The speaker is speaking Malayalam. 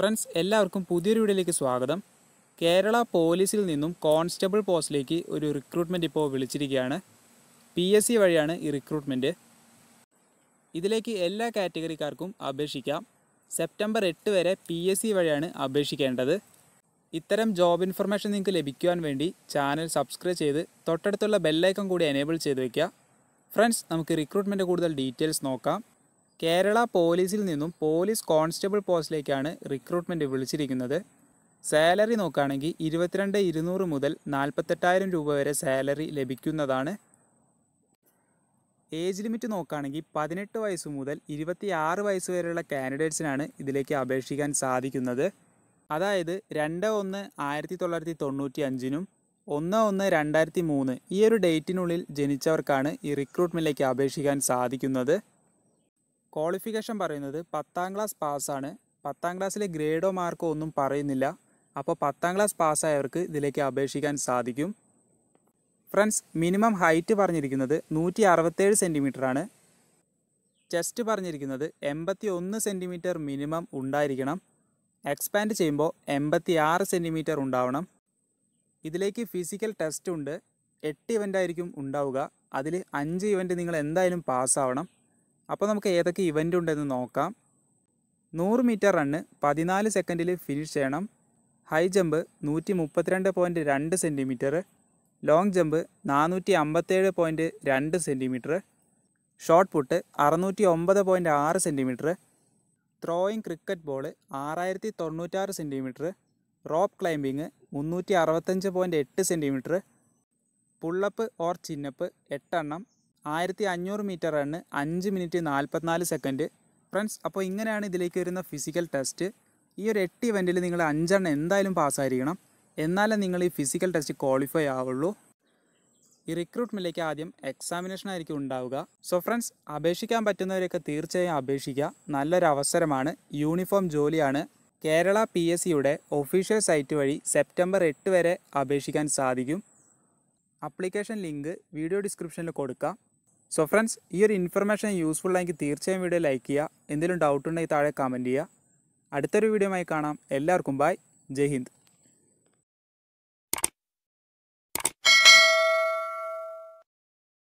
ഫ്രണ്ട്സ് എല്ലാവർക്കും പുതിയൊരു വീഡിയോയിലേക്ക് സ്വാഗതം കേരള പോലീസിൽ നിന്നും കോൺസ്റ്റബിൾ പോസ്റ്റിലേക്ക് ഒരു റിക്രൂട്ട്മെൻ്റ് ഇപ്പോൾ വിളിച്ചിരിക്കുകയാണ് പി എസ് സി വഴിയാണ് ഈ റിക്രൂട്ട്മെൻ്റ് ഇതിലേക്ക് എല്ലാ കാറ്റഗറിക്കാർക്കും അപേക്ഷിക്കാം സെപ്റ്റംബർ എട്ട് വരെ പി എസ് സി വഴിയാണ് അപേക്ഷിക്കേണ്ടത് ഇത്തരം ജോബ് ഇൻഫർമേഷൻ നിങ്ങൾക്ക് ലഭിക്കുവാൻ വേണ്ടി ചാനൽ സബ്സ്ക്രൈബ് ചെയ്ത് തൊട്ടടുത്തുള്ള ബെല്ലൈക്കൺ കൂടി എനേബിൾ ചെയ്ത് വയ്ക്കുക ഫ്രണ്ട്സ് നമുക്ക് റിക്രൂട്ട്മെൻ്റ് കൂടുതൽ ഡീറ്റെയിൽസ് നോക്കാം കേരള പോലീസിൽ നിന്നും പോലീസ് കോൺസ്റ്റബിൾ പോസ്റ്റിലേക്കാണ് റിക്രൂട്ട്മെൻറ്റ് വിളിച്ചിരിക്കുന്നത് സാലറി നോക്കുകയാണെങ്കിൽ ഇരുപത്തിരണ്ട് ഇരുന്നൂറ് മുതൽ നാൽപ്പത്തെട്ടായിരം രൂപ വരെ സാലറി ലഭിക്കുന്നതാണ് ഏജ് ലിമിറ്റ് നോക്കുകയാണെങ്കിൽ പതിനെട്ട് വയസ്സ് മുതൽ ഇരുപത്തിയാറ് വയസ്സ് വരെയുള്ള കാൻഡിഡേറ്റ്സിനാണ് ഇതിലേക്ക് അപേക്ഷിക്കാൻ സാധിക്കുന്നത് അതായത് രണ്ട് ഒന്ന് ആയിരത്തി തൊള്ളായിരത്തി തൊണ്ണൂറ്റി അഞ്ചിനും ഒന്ന് ഒന്ന് രണ്ടായിരത്തി മൂന്ന് ഈ ഒരു ഡേറ്റിനുള്ളിൽ ജനിച്ചവർക്കാണ് ഈ റിക്രൂട്ട്മെൻറ്റിലേക്ക് അപേക്ഷിക്കാൻ സാധിക്കുന്നത് ക്വാളിഫിക്കേഷൻ പറയുന്നത് പത്താം ക്ലാസ് പാസ്സാണ് പത്താം ക്ലാസ്സിലെ ഗ്രേഡോ മാർക്കോ ഒന്നും പറയുന്നില്ല അപ്പോൾ പത്താം ക്ലാസ് പാസ്സായവർക്ക് ഇതിലേക്ക് അപേക്ഷിക്കാൻ സാധിക്കും ഫ്രണ്ട്സ് മിനിമം ഹൈറ്റ് പറഞ്ഞിരിക്കുന്നത് നൂറ്റി അറുപത്തേഴ് സെൻറ്റിമീറ്ററാണ് ചെസ്റ്റ് പറഞ്ഞിരിക്കുന്നത് എൺപത്തി ഒന്ന് സെൻറ്റിമീറ്റർ മിനിമം ഉണ്ടായിരിക്കണം എക്സ്പാൻഡ് ചെയ്യുമ്പോൾ എൺപത്തി ആറ് സെൻറ്റിമീറ്റർ ഉണ്ടാവണം ഇതിലേക്ക് ഫിസിക്കൽ ടെസ്റ്റ് ഉണ്ട് എട്ട് ഇവൻ്റ് ആയിരിക്കും ഉണ്ടാവുക അതിൽ അഞ്ച് ഇവൻ്റ് നിങ്ങൾ എന്തായാലും പാസ്സാവണം അപ്പോൾ നമുക്ക് ഏതൊക്കെ ഇവൻ്റ് ഉണ്ടെന്ന് നോക്കാം നൂറ് മീറ്റർ റണ്ണ് പതിനാല് സെക്കൻഡിൽ ഫിനിഷ് ചെയ്യണം ഹൈ ജമ്പ് നൂറ്റി മുപ്പത്തിരണ്ട് പോയിൻറ്റ് രണ്ട് സെൻറ്റിമീറ്റർ ലോങ് ജമ്പ് നാനൂറ്റി അമ്പത്തേഴ് പോയിൻറ്റ് രണ്ട് സെൻറ്റിമീറ്റർ ഷോട്ട് പുട്ട് അറുന്നൂറ്റി ഒമ്പത് പോയിൻറ്റ് ആറ് സെൻറ്റിമീറ്റർ ത്രോയിങ് ക്രിക്കറ്റ് ബോൾ ആറായിരത്തി തൊണ്ണൂറ്റാറ് സെൻറ്റിമീറ്റർ റോപ്പ് ക്ലൈമ്പിങ് മുന്നൂറ്റി അറുപത്തഞ്ച് പോയിൻറ്റ് എട്ട് സെൻറ്റിമീറ്റർ പുള്ളപ്പ് ഓർ ചിന്നപ്പ് എട്ടെണ്ണം ആയിരത്തി അഞ്ഞൂറ് മീറ്റർ റണ്ണ് അഞ്ച് മിനിറ്റ് നാൽപ്പത്തിനാല് സെക്കൻഡ് ഫ്രണ്ട്സ് അപ്പോൾ ഇങ്ങനെയാണ് ഇതിലേക്ക് വരുന്ന ഫിസിക്കൽ ടെസ്റ്റ് ഈ ഒരു എട്ട് ഇവൻറ്റിൽ നിങ്ങൾ അഞ്ചെണ്ണം എന്തായാലും പാസ്സായിരിക്കണം എന്നാലേ നിങ്ങൾ ഈ ഫിസിക്കൽ ടെസ്റ്റ് ക്വാളിഫൈ ആവുള്ളൂ ഈ റിക്രൂട്ട്മെൻറ്റിലേക്ക് ആദ്യം എക്സാമിനേഷൻ ആയിരിക്കും ഉണ്ടാവുക സോ ഫ്രണ്ട്സ് അപേക്ഷിക്കാൻ പറ്റുന്നവരെയൊക്കെ തീർച്ചയായും അപേക്ഷിക്കുക നല്ലൊരു അവസരമാണ് യൂണിഫോം ജോലിയാണ് കേരള പി എസ് സിയുടെ ഒഫീഷ്യൽ സൈറ്റ് വഴി സെപ്റ്റംബർ എട്ട് വരെ അപേക്ഷിക്കാൻ സാധിക്കും അപ്ലിക്കേഷൻ ലിങ്ക് വീഡിയോ ഡിസ്ക്രിപ്ഷനിൽ കൊടുക്കാം സോ ഫ്രണ്ട്സ് ഈ ഒരു ഇൻഫർമേഷൻ യൂസ്ഫുൾ ആയെങ്കിൽ തീർച്ചയായും വീഡിയോ ലൈക്ക് ചെയ്യുക എന്തെങ്കിലും ഡൗട്ട് ഉണ്ടെങ്കിൽ താഴെ കമൻറ്റ് ചെയ്യുക അടുത്തൊരു വീഡിയോ ആയി കാണാം എല്ലാവർക്കും ബൈ ജയ് ഹിന്ദ്